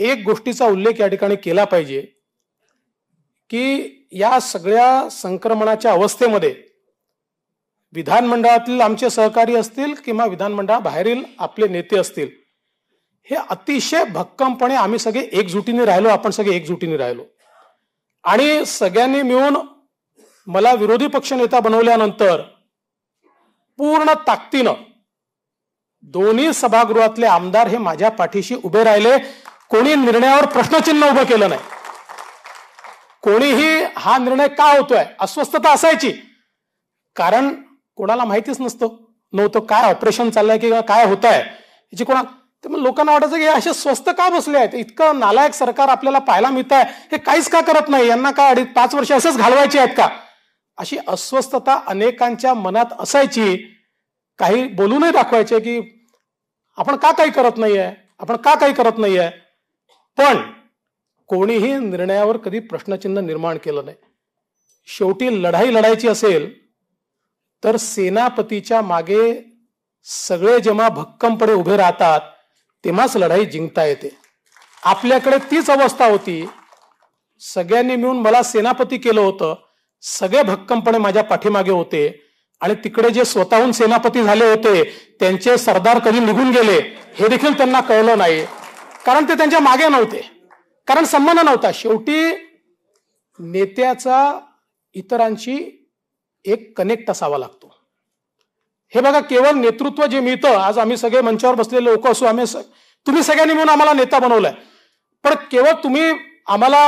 एक गोष्टीचा उल्लेख या ठिकाणी केला पाहिजे की या सगळ्या संक्रमणाच्या अवस्थेमध्ये विधानमंडळातील आमचे सहकारी असतील किंवा विधानमंडळाबाहेरील आपले नेते असतील हे अतिशय भक्कमपणे आम्ही सगळे एकजुटीने राहिलो आपण सगळे एकजुटीने राहिलो आणि सगळ्यांनी मिळून मला विरोधी पक्ष नेता बनवल्यानंतर पूर्ण ताकदीनं दोन्ही सभागृहातले आमदार हे माझ्या पाठीशी उभे राहिले कोणी निर्णयावर प्रश्नचिन्ह उभं केलं नाही कोणीही हा निर्णय का होतोय अस्वस्थता असायची कारण कोणाला माहितीच नसतो नव्हतं काय ऑपरेशन चाललंय किंवा काय होत आहे याची कोणा लोकांना वाटायचं की असे स्वस्त का बसले आहेत इतकं नालायक सरकार आपल्याला पाहायला मिळत आहे हे काहीच का करत नाही यांना काय अडीच पाच वर्ष असंच घालवायचे आहेत का अशी अस्वस्थता अनेकांच्या मनात असायची काही बोलूनही दाखवायचे की आपण का काही करत नाहीये आपण का काही करत नाहीये पण कोणीही निर्णयावर कधी प्रश्नचिन्ह निर्माण केलं नाही शेवटी लढाई लढायची असेल तर सेनापतीच्या मागे सगळे जेव्हा भक्कमपणे उभे राहतात तेव्हाच लढाई जिंकता येते आपल्याकडे तीच अवस्था होती सगळ्यांनी मिळून मला सेनापती केलं होतं सगळे भक्कमपणे माझ्या पाठीमागे होते आणि तिकडे जे स्वतःहून सेनापती झाले होते त्यांचे सरदार कधी निघून गेले हे देखील त्यांना कळलं नाही कारण ते त्यांच्या मागे नव्हते कारण संबंध नव्हता शेवटी नेत्याचा इतरांशी एक कनेक्ट असावा लागतो हे बघा केवळ नेतृत्व जे मिळतं आज आम्ही सगळे मंचावर बसलेले लोक असू आम्ही तुम्ही सगळ्यांनी मिळून आम्हाला नेता बनवलाय पण केवळ तुम्ही आम्हाला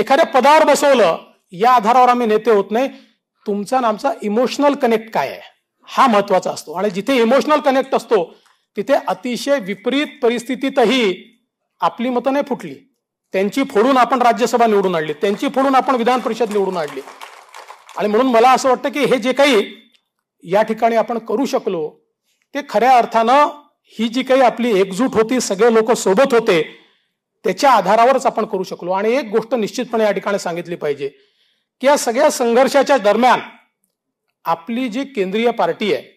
एखाद्या पदावर बसवलं या आधारावर आम्ही नेते होत नाही तुमचा आणि आमचा इमोशनल कनेक्ट काय आहे हा महत्वाचा असतो आणि जिथे इमोशनल कनेक्ट असतो तिथे अतिशय विपरीत परिस्थितीतही आपली मतं नाही फुटली त्यांची फोडून आपण राज्यसभा निवडून आणली त्यांची फोडून आपण विधान परिषद निवडून आणली आणि म्हणून मला असं वाटतं की हे जे काही या ठिकाणी आपण करू शकलो ते खऱ्या अर्थानं ही जी काही आपली एकजूट होती सगळे लोक सोबत होते त्याच्या आधारावरच आपण करू शकलो आणि एक गोष्ट निश्चितपणे या ठिकाणी सांगितली पाहिजे की या सगळ्या संघर्षाच्या दरम्यान आपली जी केंद्रीय पार्टी आहे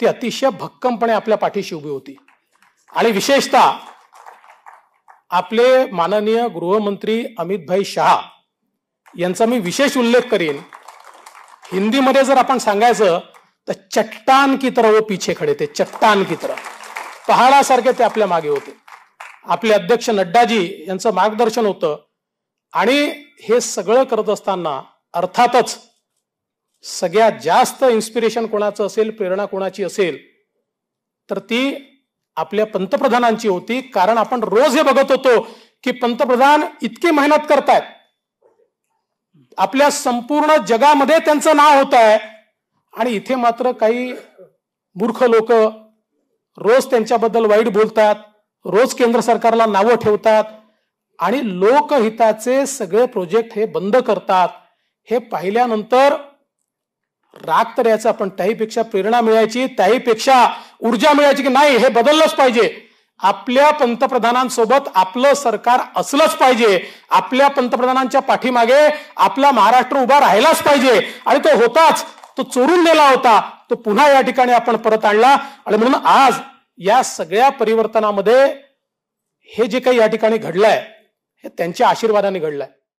ती अतिशय भक्कमपणे आपल्या पाठीशी उभी होती आणि विशेषतः आपले माननीय गृहमंत्री अमितभाई शहा यांचा मी विशेष उल्लेख करीन हिंदीमध्ये जर आपण सांगायचं तर चट्टान की तरह वो पीछे खडे ते चट्टान की तरह पहाडासारखे ते आपल्या मागे होते आपले अध्यक्ष नड्डाजी यांचं मार्गदर्शन होतं आणि हे सगळं करत असताना अर्थातच सगळ्यात जास्त इन्स्पिरेशन कोणाचं असेल प्रेरणा कोणाची असेल तर ती आपल्या पंतप्रधानांची होती कारण आपण रोज हे बघत होतो की पंतप्रधान इतके मेहनत करतायत आपल्या संपूर्ण जगामध्ये त्यांचं नाव होत आहे आणि इथे मात्र काही मूर्ख लोक रोज त्यांच्याबद्दल वाईट बोलतात रोज केंद्र सरकारला नावं ठेवतात आणि लोकहिताचे सगळे प्रोजेक्ट हे बंद करतात हे पाहिल्यानंतर राग तर याचा पण त्याहीपेक्षा प्रेरणा मिळायची त्याहीपेक्षा ऊर्जा मिळायची की नाही हे बदललंच पाहिजे आपल्या पंतप्रधानांसोबत आपलं सरकार असलंच पाहिजे आपल्या पंतप्रधानांच्या पाठीमागे आपला महाराष्ट्र उभा राहिलाच पाहिजे आणि तो होताच तो चोरून गेला होता तो पुन्हा या ठिकाणी आपण परत आणला आणि म्हणून आज या सगळ्या परिवर्तनामध्ये हे जे काही या ठिकाणी घडलंय हे त्यांच्या आशीर्वादाने घडलंय